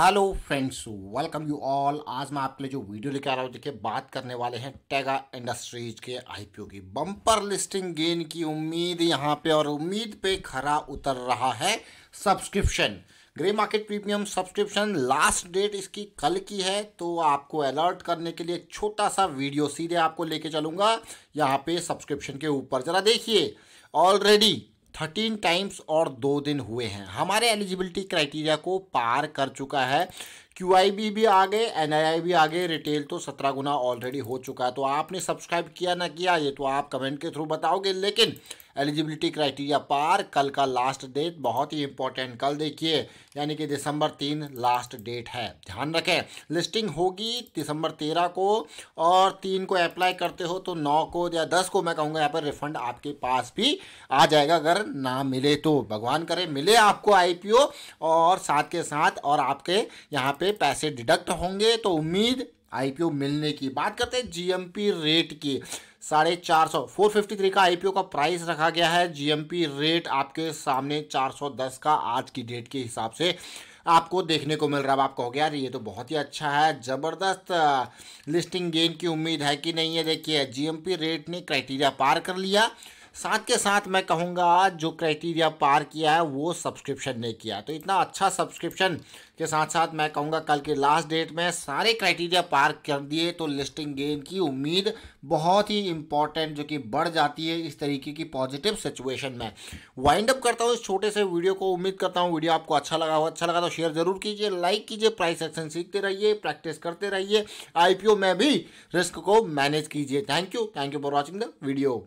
hello friends welcome you all आज मैं आपके लिए जो वीडियो लेकर आ रहा हूँ देखिए बात करने वाले हैं टेगा इंडस्ट्रीज के आईपीओ की बम्पर लिस्टिंग गेन की उम्मीद यहाँ पे और उम्मीद पे खरा उतर रहा है subscription grey market premium subscription last date इसकी कल की है तो आपको अलर्ट करने के लिए छोटा सा वीडियो सीधे आपको लेके चलूँगा यहाँ पे सब्सक्रिप्शन के ऊपर ज़रा देखिए ऑलरेडी थर्टीन टाइम्स और दो दिन हुए हैं हमारे एलिजिबिलिटी क्राइटेरिया को पार कर चुका है क्यू आई बी भी आ गए एन आई आई भी आ गए रिटेल तो सत्रह गुना ऑलरेडी हो चुका है तो आपने सब्सक्राइब किया ना किया ये तो आप कमेंट के थ्रू बताओगे लेकिन एलिजिबिलिटी क्राइटेरिया पार कल का लास्ट डेट बहुत ही इंपॉर्टेंट कल देखिए यानी कि दिसंबर तीन लास्ट डेट है ध्यान रखें लिस्टिंग होगी दिसंबर तेरह को और तीन को अप्लाई करते हो तो नौ को या दस को मैं कहूँगा यहाँ पर रिफंड आपके पास भी आ जाएगा अगर ना मिले तो भगवान करे मिले आपको आई और साथ के साथ और आपके यहाँ पे पैसे डिडक्ट होंगे तो उम्मीद आईपीओ मिलने की बात करते हैं जीएमपी रेट की साढ़े चार सौ फोर फिफ्टी थ्री का आईपीओ का प्राइस रखा गया है जीएमपी रेट आपके सामने चार सौ दस का आज की डेट के हिसाब से आपको देखने को मिल रहा है आप कहोगे यार ये तो बहुत ही अच्छा है ज़बरदस्त लिस्टिंग गेन की उम्मीद है कि नहीं है देखिए जीएमपी रेट ने क्राइटेरिया पार कर लिया साथ के साथ मैं कहूँगा जो क्राइटेरिया पार किया है वो सब्सक्रिप्शन ने किया तो इतना अच्छा सब्सक्रिप्शन के साथ साथ मैं कहूँगा कल के लास्ट डेट में सारे क्राइटेरिया पार कर दिए तो लिस्टिंग गेन की उम्मीद बहुत ही इंपॉर्टेंट जो कि बढ़ जाती है इस तरीके की पॉजिटिव सिचुएशन में वाइंड अप करता हूँ इस छोटे से वीडियो को उम्मीद करता हूँ वीडियो आपको अच्छा लगा हो अच्छा लगा तो शेयर जरूर कीजिए लाइक कीजिए प्राइस एक्शन सीखते रहिए प्रैक्टिस करते रहिए आईपीओ में भी रिस्क को मैनेज कीजिए thank you thank you for watching the video